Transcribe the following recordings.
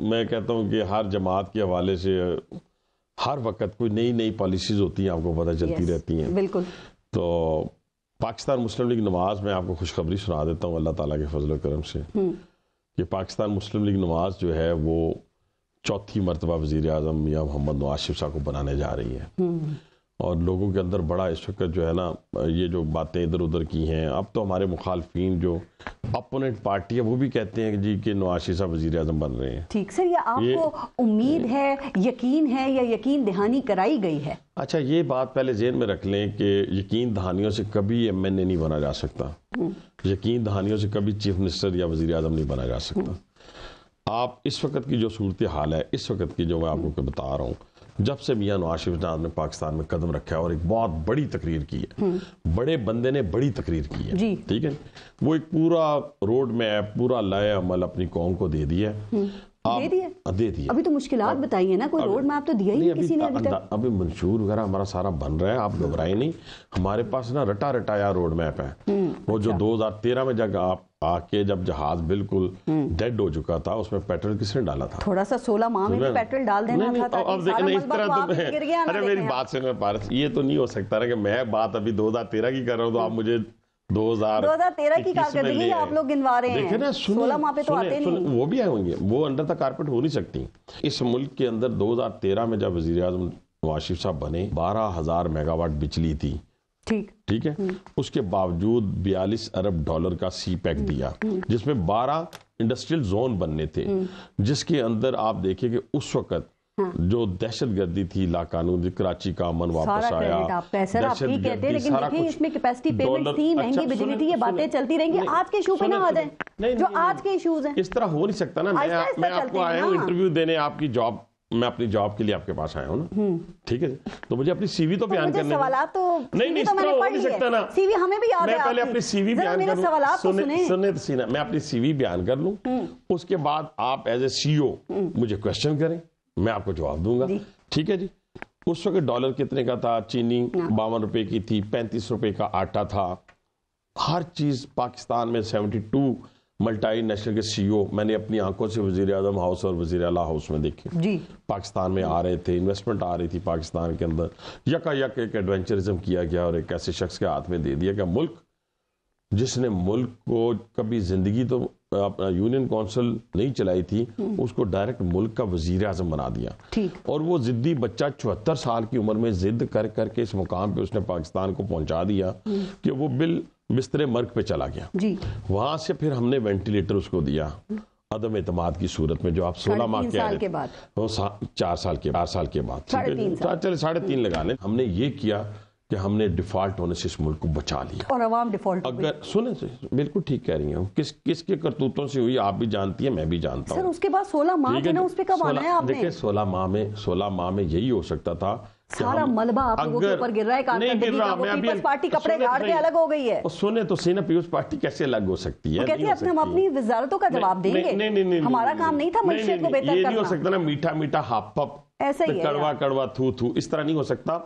मैं कहता हूँ कि हर जमात के हवाले से हर वक्त कोई नई नई पॉलिसीज होती हैं आपको पता चलती yes, रहती हैं बिल्कुल तो पाकिस्तान मुस्लिम लीग नमाज में आपको खुशखबरी सुना देता हूँ अल्लाह ताला के फजल करम से हम्म। कि पाकिस्तान मुस्लिम लीग नमाज जो है वो चौथी मरतबा वजीर अजम या मोहम्मद नवाज शाह को बनाने जा रही है हम्म। और लोगों के अंदर बड़ा इस वक्त जो है ना ये जो बातें इधर उधर की हैं अब तो हमारे मुखालफी जो अपोनेंट पार्टी है वो भी कहते हैं कि जी कि नवाशी साहब वजीर अजम बन रहे हैं ठीक सर ये आपको उम्मीद है यकीन है या यकीन दहानी कराई गई है अच्छा ये बात पहले जेन में रख लें कि यकीन दहानियों से कभी एम एन ए नहीं बना जा सकता हम्म। यकीन दहानियों से कभी चीफ मिनिस्टर या वजीर अजम नहीं बना जा सकता हम्म। आप इस वक्त की जो सूरत हाल है इस वक्त की जो मैं आपको बता रहा हूँ जब से मियाँ नवाज शरीफ ने पाकिस्तान में कदम रखा है और एक बहुत बड़ी तकरीर की है हम्म। बड़े बंदे ने बड़ी तकरीर की है ठीक है वो एक पूरा रोड मैप पूरा लाए अमल अपनी कौम को दे दिया है हम्म। दे दिया अभी तो मुश्किल बताई है ना कोई रोड मैप तो दिया ही किसी ने अभी तक अभी मंशूर वगैरह हमारा सारा बन रहा है आप घबराए नहीं हमारे पास ना रटा रटाया रोड मैप है हम्म, वो जो 2013 में जब आप आके जब जहाज बिल्कुल डेड हम्म। हो चुका था उसमें पेट्रोल किसने डाला था थोड़ा सा सोलह माह में पेट्रोल डाल देना नहीं, था, अब देखना इस तरह तो मैं अरे मेरी बात मैं पारस ये तो नहीं हो सकता ना कि मैं बात अभी 2013 की कर रहा हूँ तो आप हम्म। मुझे दो हजार तेरह की कारकर्दगी आप लोग गिनवा रहे हैं ना सोलह वहां पे तो आते नहीं वो भी होंगे वो अंडर द कारपेट हो नहीं सकती इस मुल्क के अंदर 2013 में जब वजीर आजम नवाज शरीफ साहब बने बारह हजार मेगावाट बिजली थी ठीक ठीक है हम्म। उसके बावजूद बयालीस अरब डॉलर का सी पैक हम्म, दिया हम्म। जिसमें बारह इंडस्ट्रियल जोन बनने थे जिसके अंदर आप देखिए कि उस वक्त हाँ। जो दहशत गर्दी थी लाकानून कराची का अमन वापस आया दहशत गर्दी लेकिन सारा इसमें कैपेसिटी पेमेंट थी अच्छा, महंगी बिजली थी ये बातें चलती रहेंगी आज के इशू पे ना आ जाए जो आज के इश्यूज हैं इस तरह हो नहीं सकता ना मैं मैं आपको आया हूँ इंटरव्यू देने आपकी जॉब मैं अपनी जॉब के लिए आपके पास आया हूँ ना हम्म। ठीक है तो मुझे अपनी सीवी तो, तो बयान करने सवाल तो नहीं नहीं तो मैंने सकता ना सीवी हमें भी याद है पहले अपनी सीवी बयान कर सवाल सुने सुने सीना मैं अपनी सीवी बयान कर लूँ हम्म। उसके बाद आप एज ए सीईओ मुझे क्वेश्चन करें मैं आपको जवाब दूंगा ठीक है जी उस वक्त डॉलर कितने का था चीनी बावन रुपए की थी पैंतीस रुपए का आटा था हर चीज पाकिस्तान में टू मल्टाई नेशनल के सीईओ e मैंने अपनी आंखों से वजीर अजम हाउस और वजीर अला हाउस में देखी जी पाकिस्तान में आ रहे थे इन्वेस्टमेंट आ रही थी पाकिस्तान के अंदर यका यक एक एडवेंचरिज्म किया गया और एक ऐसे शख्स के हाथ में दे दिया गया मुल्क जिसने मुल्क को कभी जिंदगी तो यूनियन काउंसिल नहीं चलाई थी हम्म। उसको डायरेक्ट मुल्क का वजीर आजम बना दिया और वो जिद्दी बच्चा चौहत्तर साल की उम्र में जिद कर करके इस मुकाम पे उसने पाकिस्तान को पहुंचा दिया हम्म। कि वो बिल बिस्तर मर्ग पे चला गया वहां से फिर हमने वेंटिलेटर उसको दिया अदम एतम की सूरत में जो आप सोलह माह के, बाद वो सा, चार साल के चार साल के बाद साढ़े तीन लगा ले हमने ये किया कि हमने डिफॉल्ट होने से इस मुल्क को बचा लिया और आवाम डिफॉल्ट अगर सुने से बिल्कुल ठीक कह रही हूँ किस किसके करतूतों से हुई आप भी जानती है मैं भी जानता हूँ उसके बाद सोलह माह है ना उस पर कब आना है आपने देखिए सोलह माह में सोलह माह में यही हो सकता था सारा मलबा आप लोगों के ऊपर गिर रहा है नहीं गिर रहा मैं पीपल्स पार्टी तो कपड़े गाड़ के तो अलग हो गई है और सुने तो सीना पीपल्स पार्टी कैसे अलग हो सकती है कहते हैं हम अपनी वजारतों का जवाब देंगे नहीं नहीं नहीं हमारा काम नहीं था मशीत को बेहतर करना नहीं हो सकता ना मीठा मीठा हाप पप ऐसे ही कड़वा कड़वा थू थू इस तरह नहीं हो सकता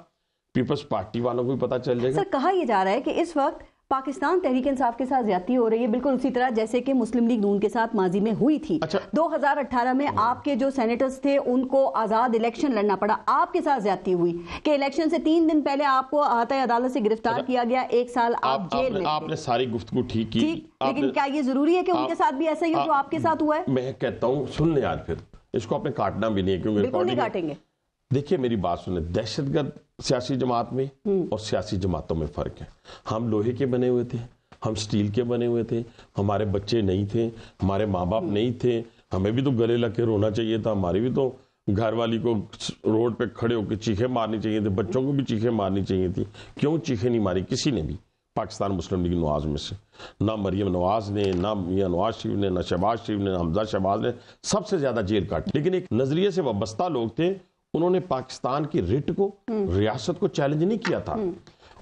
पीपल्स पार्टी वालों को भी पता चल जाएगा सर कहा यह जा रहा है कि इस वक्त पाकिस्तान तहरीक इंसाफ के साथ ज्यादा हो रही है बिल्कुल उसी तरह जैसे कि मुस्लिम लीग नून के साथ माजी में हुई थी अच्छा, 2018 में हाँ। आपके जो सेनेटर्स थे उनको आजाद इलेक्शन लड़ना पड़ा आपके साथ ज्यादा हुई कि इलेक्शन से तीन दिन पहले आपको आता अदालत से गिरफ्तार अच्छा, किया गया एक साल आप, आप जेल में आपने सारी गुफ्तु ठीक की लेकिन क्या ये जरूरी है कि उनके साथ भी ऐसा ही हो जो आपके साथ हुआ है मैं कहता हूँ सुन लें फिर इसको आपने काटना भी नहीं है क्योंकि देखिए मेरी बात सुने दहशतगर्द सियासी जमात में हम्म। और सियासी जमातों में फ़र्क है हम लोहे के बने हुए थे हम स्टील के बने हुए थे हमारे बच्चे नहीं थे हमारे माँ बाप हम्म। नहीं थे हमें भी तो गले लग के रोना चाहिए था हमारी भी तो घर वाली को रोड पे खड़े होकर चीखे मारनी चाहिए थी बच्चों को भी चीखे मारनी चाहिए थी क्यों चीखे नहीं मारी किसी ने भी पाकिस्तान मुस्लिम लीग नवाज में से ना मरियम नवाज ने ना मियाँ नवाज शरीफ ने ना शहबाज शरीफ ने ना हमजा शहबाज ने सबसे ज़्यादा जेल काट लेकिन एक नज़रिए से वाबस्ता लोग थे उन्होंने पाकिस्तान की रिट को रियासत को चैलेंज नहीं किया था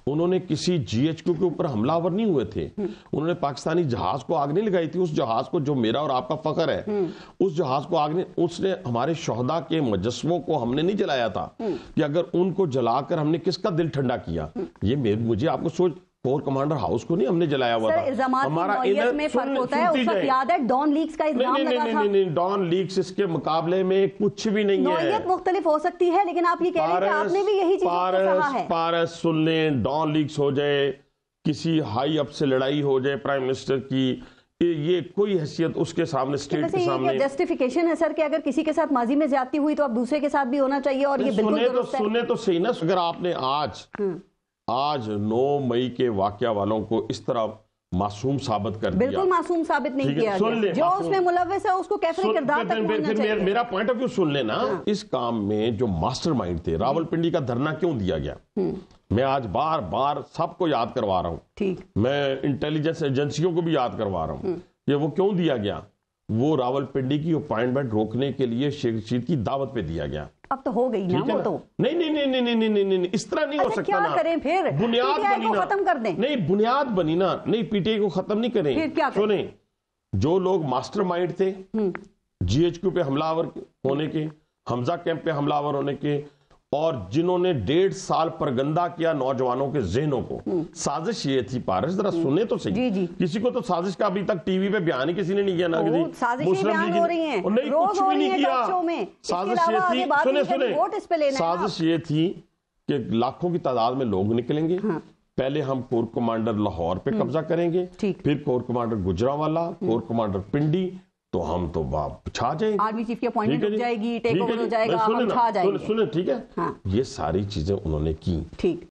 उन्होंने किसी जीएचक्यू के ऊपर हमलावर नहीं हुए थे उन्होंने पाकिस्तानी जहाज को आग नहीं लगाई थी उस जहाज को जो मेरा और आपका फखर है उस जहाज को आग नहीं उसने हमारे शहदा के मजस्मों को हमने नहीं जलाया था कि अगर उनको जलाकर हमने किसका दिल ठंडा किया ये मुझे आपको सोच कोर कमांडर हाउस को नहीं हमने जलाया हुआ था हमारा इधर में फर्क होता है उस याद है डॉन लीक्स का इल्जाम लगा नहीं, था नहीं नहीं डॉन लीक्स इसके मुकाबले में कुछ भी नहीं है नौयत मुख्तलिफ हो सकती है लेकिन आप ये कह रहे हैं आपने भी यही चीज कहा है पारस सुन लें डॉन लीक्स हो जाए किसी हाई अप से लड़ाई हो जाए प्राइम मिनिस्टर की ये कोई हैसियत उसके सामने तो स्टेट के सामने जस्टिफिकेशन है सर कि अगर किसी के साथ माजी में ज्यादती हुई तो आप दूसरे के साथ भी होना चाहिए और ये बिल्कुल सुने तो सुने तो सही ना अगर आपने आज हम्म। आज 9 मई के वाक्य वालों को इस तरह मासूम साबित कर बिल्कुल मासूम साबित नहीं किया सुन ले जो उसमें मुलविस है उसको कैसे किरदार तक फिर चाहिए। मेरा पॉइंट ऑफ व्यू सुन लेना हाँ। इस काम में जो मास्टरमाइंड थे रावलपिंडी का धरना क्यों दिया गया हम्म। मैं आज बार बार सबको याद करवा रहा हूँ ठीक मैं इंटेलिजेंस एजेंसियों को भी याद करवा रहा हूँ ये हम्म। वो क्यों दिया गया वो रावलपिंडी की अपॉइंटमेंट रोकने के लिए शेख रशीद की दावत पे दिया गया अब तो हो गई ना वो तो नहीं नहीं नहीं नहीं नहीं नहीं नहीं इस तरह नहीं हो अच्छा, सकता क्या करें फिर बुनियाद बनी ना खत्म कर दें नहीं बुनियाद बनी ना नहीं पीटीआई को खत्म नहीं करें फिर क्या सुने जो लोग मास्टरमाइंड थे हम्म। जीएचक्यू पे हमलावर होने के हमजा कैंप पे हमलावर होने के और जिन्होंने डेढ़ साल पर गंदा किया नौजवानों के जहनों को हम्म। साजिश ये थी पारस जरा हम्म। सुने तो सही जी जी। किसी को तो साजिश का अभी तक टीवी पे बयान ही किसी ने नहीं किया ना जी मुस्लिम लीग नहीं कुछ भी नहीं किया साजिश ये थी सुने सुने साजिश ये थी कि लाखों की तादाद में लोग निकलेंगे हाँ। पहले हम कोर कमांडर लाहौर पे हम्म। कब्जा करेंगे फिर corps commander Gujranwala corps commander Pindi तो हम तो बाप छा जाएंगे आर्मी चीफ की अपॉइंटमेंट हो जाएगी टेक ओवर हो जाएगा हम छा जाएंगे सुने ठीक है हाँ। ये सारी चीजें उन्होंने की ठीक